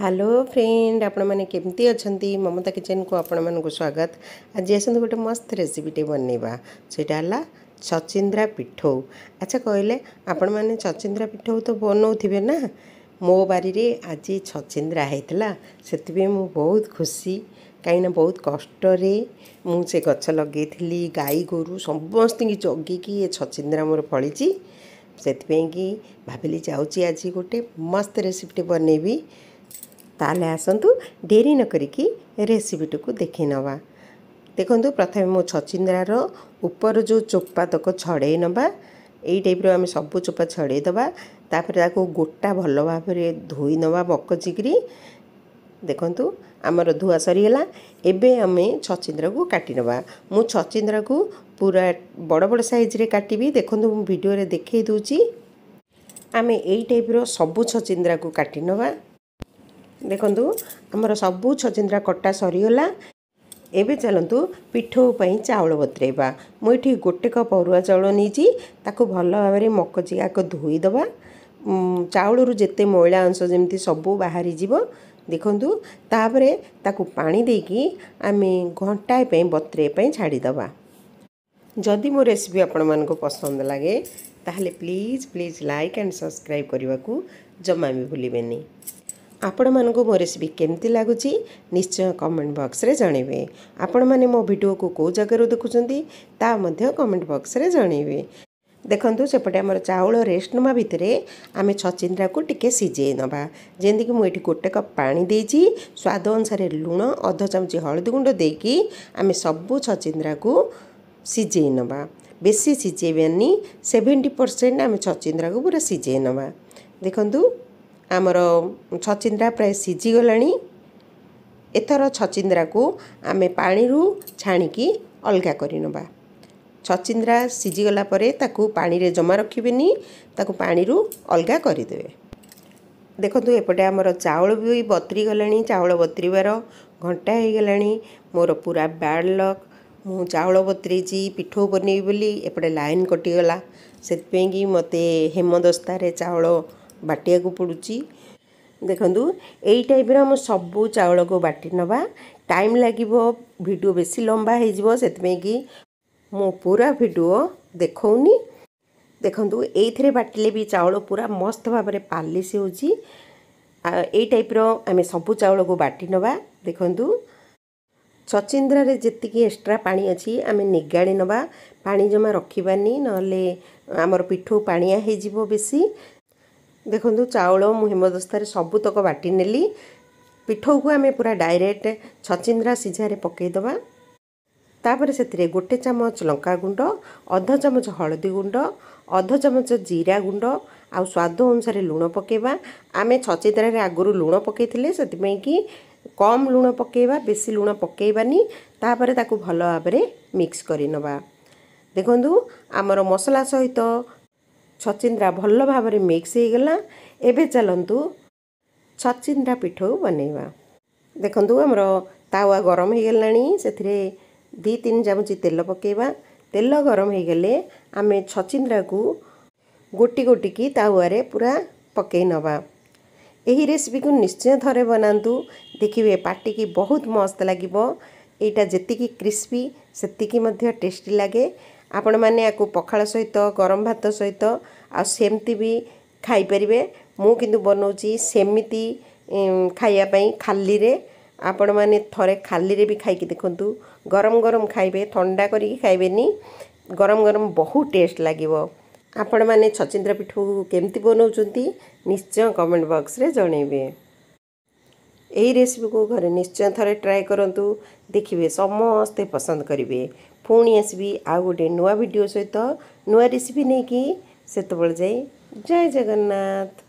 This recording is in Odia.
ହ୍ୟାଲୋ ଫ୍ରେଣ୍ଡ ଆପଣମାନେ କେମିତି ଅଛନ୍ତି ମମତା କିଚେନ୍କୁ ଆପଣମାନଙ୍କୁ ସ୍ୱାଗତ ଆଜି ଆସନ୍ତୁ ଗୋଟେ ମସ୍ତ ରେସିପିଟେ ବନେଇବା ସେଇଟା ହେଲା ଛଚିନ୍ଦ୍ରା ପିଠଉ ଆଚ୍ଛା କହିଲେ ଆପଣମାନେ ଛଚିନ୍ଦ୍ରା ପିଠଉ ତ ବନାଉଥିବେ ନା ମୋ ବାରିରେ ଆଜି ଛଚିନ୍ଦ୍ରା ହେଇଥିଲା ସେଥିପାଇଁ ମୁଁ ବହୁତ ଖୁସି କାହିଁକିନା ବହୁତ କଷ୍ଟରେ ମୁଁ ସେ ଗଛ ଲଗାଇଥିଲି ଗାଈ ଗୋରୁ ସମସ୍ତଙ୍କୁ ଜଗିକି ଏ ଛଚିନ୍ଦ୍ରା ମୋର ଫଳିଛି ସେଥିପାଇଁକି ଭାବିଲି ଯାଉଛି ଆଜି ଗୋଟେ ମସ୍ତ ରେସିପିଟେ ବନେଇବି ତାହେଲେ ଆସନ୍ତୁ ଡେରି ନ କରିକି ରେସିପିଟିକୁ ଦେଖେଇ ନେବା ଦେଖନ୍ତୁ ପ୍ରଥମେ ମୁଁ ଛଚିନ୍ଦ୍ରାର ଉପର ଯେଉଁ ଚୋପା ତକ ଛଡ଼େଇ ନେବା ଏଇ ଟାଇପ୍ର ଆମେ ସବୁ ଚୋପା ଛଡ଼େଇ ଦେବା ତାପରେ ତାକୁ ଗୋଟା ଭଲ ଭାବରେ ଧୋଇ ନେବା ମକଚିକିରି ଦେଖନ୍ତୁ ଆମର ଧୁଆ ସରିଗଲା ଏବେ ଆମେ ଛଚିନ୍ଦ୍ରାକୁ ନେବା ମୁଁ ଛଚିନ୍ଦ୍ରାକୁ ପୁରା ବଡ଼ ବଡ଼ ସାଇଜ୍ରେ କାଟିବି ଦେଖନ୍ତୁ ମୁଁ ଭିଡ଼ିଓରେ ଦେଖାଇ ଦେଉଛି ଆମେ ଏଇ ଟାଇପ୍ର ସବୁ ଛଚିନ୍ଦ୍ରାକୁ ନେବା ଦେଖନ୍ତୁ ଆମର ସବୁ ଛଚିନ୍ଦ୍ରା କଟା ସରିଗଲା ଏବେ ଚାଲନ୍ତୁ ପିଠଉ ପାଇଁ ଚାଉଳ ବତୁରାଇବା ମୁଁ ଏଠି ଗୋଟେ କପ୍ ଅରୁଆ ଚାଉଳ ନେଇଛି ତାକୁ ଭଲ ଭାବରେ ମକ ଚିଆକୁ ଧୋଇଦେବା ଚାଉଳରୁ ଯେତେ ମଇଳା ଅଂଶ ଯେମିତି ସବୁ ବାହାରିଯିବ ଦେଖନ୍ତୁ ତାପରେ ତାକୁ ପାଣି ଦେଇକି ଆମେ ଘଣ୍ଟାଏ ପାଇଁ ବତୁରାଇବା ପାଇଁ ଛାଡ଼ିଦେବା ଯଦି ମୋ ରେସିପି ଆପଣମାନଙ୍କୁ ପସନ୍ଦ ଲାଗେ ତାହେଲେ please please like and subscribe କରିବାକୁ ଜମା ବି ଭୁଲିବେନି ଆପଣମାନଙ୍କୁ ମୋ ରେସିପି କେମିତି ଲାଗୁଛି ନିଶ୍ଚୟ କମେଣ୍ଟ ବକ୍ସରେ ଜଣେଇବେ ଆପଣମାନେ ମୋ ଭିଡ଼ିଓକୁ କେଉଁ ଜାଗାରୁ ଦେଖୁଛନ୍ତି ତା ମଧ୍ୟ କମେଣ୍ଟ ବକ୍ସରେ ଜଣେଇବେ ଦେଖନ୍ତୁ ସେପଟେ ଆମର ଚାଉଳ ରେଷ୍ଟ ନେବା ଭିତରେ ଆମେ ଛଚିନ୍ଦ୍ରାକୁ ଟିକେ ସିଝେଇ ନେବା ଯେମିତିକି ମୁଁ ଏଠି ଗୋଟେ କପ୍ ପାଣି ଦେଇଛି ସ୍ୱାଦ ଅନୁସାରେ ଲୁଣ ଅଧ ଚାମଚ ହଳଦୀ ଗୁଣ୍ଡ ଦେଇକି ଆମେ ସବୁ ଛଚିନ୍ଦ୍ରାକୁ ସିଝେଇ ନେବା ବେଶୀ ସିଝେଇବାନି ସେଭେଣ୍ଟି ପରସେଣ୍ଟ ଆମେ ଛଚିନ୍ଦ୍ରାକୁ ପୁରା ସିଝେଇ ନେବା ଦେଖନ୍ତୁ ଆମର ଛଚିନ୍ଦ୍ରା ପ୍ରାୟ ସିଝିଗଲାଣି ଏଥର ଛଚିନ୍ଦ୍ରାକୁ ଆମେ ପାଣିରୁ ଛାଣିକି ଅଲଗା କରିନେବା ଛଚିନ୍ଦ୍ରା ସିଝିଗଲା ପରେ ତାକୁ ପାଣିରେ ଜମା ରଖିବେନି ତାକୁ ପାଣିରୁ ଅଲଗା କରିଦେବେ ଦେଖନ୍ତୁ ଏପଟେ ଆମର ଚାଉଳ ବି ବତରି ଗଲାଣି ଚାଉଳ ବତରିବାର ଘଣ୍ଟା ହୋଇଗଲାଣି ମୋର ପୁରା ବ୍ୟାଡ଼ ଲକ୍ ମୁଁ ଚାଉଳ ବତରିଛି ପିଠଉ ବନେଇବି ବୋଲି ଏପଟେ ଲାଇନ୍ କଟିଗଲା ସେଥିପାଇଁକି ମୋତେ ହେମଦସ୍ତାରେ ଚାଉଳ ବାଟିବାକୁ ପଡ଼ୁଛି ଦେଖନ୍ତୁ ଏଇ ଟାଇପ୍ର ଆମ ସବୁ ଚାଉଳକୁ ବାଟି ନେବା ଟାଇମ୍ ଲାଗିବ ଭିଡ଼ିଓ ବେଶୀ ଲମ୍ବା ହୋଇଯିବ ସେଥିପାଇଁ କି ମୁଁ ପୁରା ଭିଡ଼ିଓ ଦେଖଉନି ଦେଖନ୍ତୁ ଏଇଥିରେ ବାଟିଲେ ବି ଚାଉଳ ପୁରା ମସ୍ତ ଭାବରେ ପାଲିସ ହେଉଛି ଏଇ ଟାଇପ୍ର ଆମେ ସବୁ ଚାଉଳକୁ ବାଟି ନେବା ଦେଖନ୍ତୁ ଛଚିନ୍ଦ୍ରାରେ ଯେତିକି ଏକ୍ସଟ୍ରା ପାଣି ଅଛି ଆମେ ନିଗାଳି ନେବା ପାଣି ଜମା ରଖିବାନି ନହେଲେ ଆମର ପିଠୁ ପାଣିଆ ହୋଇଯିବ ବେଶୀ ଦେଖନ୍ତୁ ଚାଉଳ ମୁଁ ହେମଦସ୍ତାରେ ସବୁତକ ବାଟି ନେଲି ପିଠଉକୁ ଆମେ ପୁରା ଡାଇରେକ୍ଟ ଛଚିନ୍ଦ୍ରା ସିଝାରେ ପକାଇଦେବା ତାପରେ ସେଥିରେ ଗୋଟେ ଚାମଚ ଲଙ୍କା ଗୁଣ୍ଡ ଅଧ ଚାମଚ ହଳଦୀ ଗୁଣ୍ଡ ଅଧ ଚାମଚ ଜିରା ଗୁଣ୍ଡ ଆଉ ସ୍ୱାଦ ଅନୁସାରେ ଲୁଣ ପକାଇବା ଆମେ ଛଚିନ୍ଦ୍ରାରେ ଆଗରୁ ଲୁଣ ପକାଇଥିଲେ ସେଥିପାଇଁ କି କମ୍ ଲୁଣ ପକାଇବା ବେଶୀ ଲୁଣ ପକାଇବାନି ତାପରେ ତାକୁ ଭଲ ଭାବରେ ମିକ୍ସ କରିନେବା ଦେଖନ୍ତୁ ଆମର ମସଲା ସହିତ ଛଚିନ୍ଦ୍ରା ଭଲ ଭାବରେ ମିକ୍ସ ହେଇଗଲା ଏବେ ଚାଲନ୍ତୁ ଛଚିନ୍ଦ୍ରା ପିଠଉ ବନେଇବା ଦେଖନ୍ତୁ ଆମର ତାୱା ଗରମ ହେଇଗଲାଣି ସେଥିରେ ଦୁଇ ତିନି ଚାମଚ ତେଲ ପକେଇବା ତେଲ ଗରମ ହେଇଗଲେ ଆମେ ଛଚିନ୍ଦ୍ରାକୁ ଗୋଟି ଗୋଟିକି ତାୱାରେ ପୁରା ପକେଇ ନେବା ଏହି ରେସିପିକୁ ନିଶ୍ଚୟ ଥରେ ବନାନ୍ତୁ ଦେଖିବେ ପାଟିକି ବହୁତ ମସ୍ତ ଲାଗିବ ଏଇଟା ଯେତିକି କ୍ରିସ୍ପି ସେତିକି ମଧ୍ୟ ଟେଷ୍ଟି ଲାଗେ ଆପଣମାନେ ୟାକୁ ପଖାଳ ସହିତ ଗରମ ଭାତ ସହିତ ଆଉ ସେମିତି ବି ଖାଇପାରିବେ ମୁଁ କିନ୍ତୁ ବନାଉଛି ସେମିତି ଖାଇବା ପାଇଁ ଖାଲିରେ ଆପଣମାନେ ଥରେ ଖାଲିରେ ବି ଖାଇକି ଦେଖନ୍ତୁ ଗରମ ଗରମ ଖାଇବେ ଥଣ୍ଡା କରିକି ଖାଇବେନି ଗରମ ଗରମ ବହୁ ଟେଷ୍ଟ ଲାଗିବ ଆପଣମାନେ ଛଚିନ୍ଦ୍ର ପିଠୁ କେମିତି ବନାଉଛନ୍ତି ନିଶ୍ଚୟ କମେଣ୍ଟ ବକ୍ସରେ ଜଣେଇବେ ଏହି ରେସିପିକୁ ଘରେ ନିଶ୍ଚୟ ଥରେ ଟ୍ରାଏ କରନ୍ତୁ ଦେଖିବେ ସମସ୍ତେ ପସନ୍ଦ କରିବେ ପୁଣି ଆସିବି ଆଉ ଗୋଟେ ନୂଆ ଭିଡ଼ିଓ ସହିତ ନୂଆ ରେସିପି ନେଇକି ସେତେବେଳେ ଯାଇ ଜୟ ଜଗନ୍ନାଥ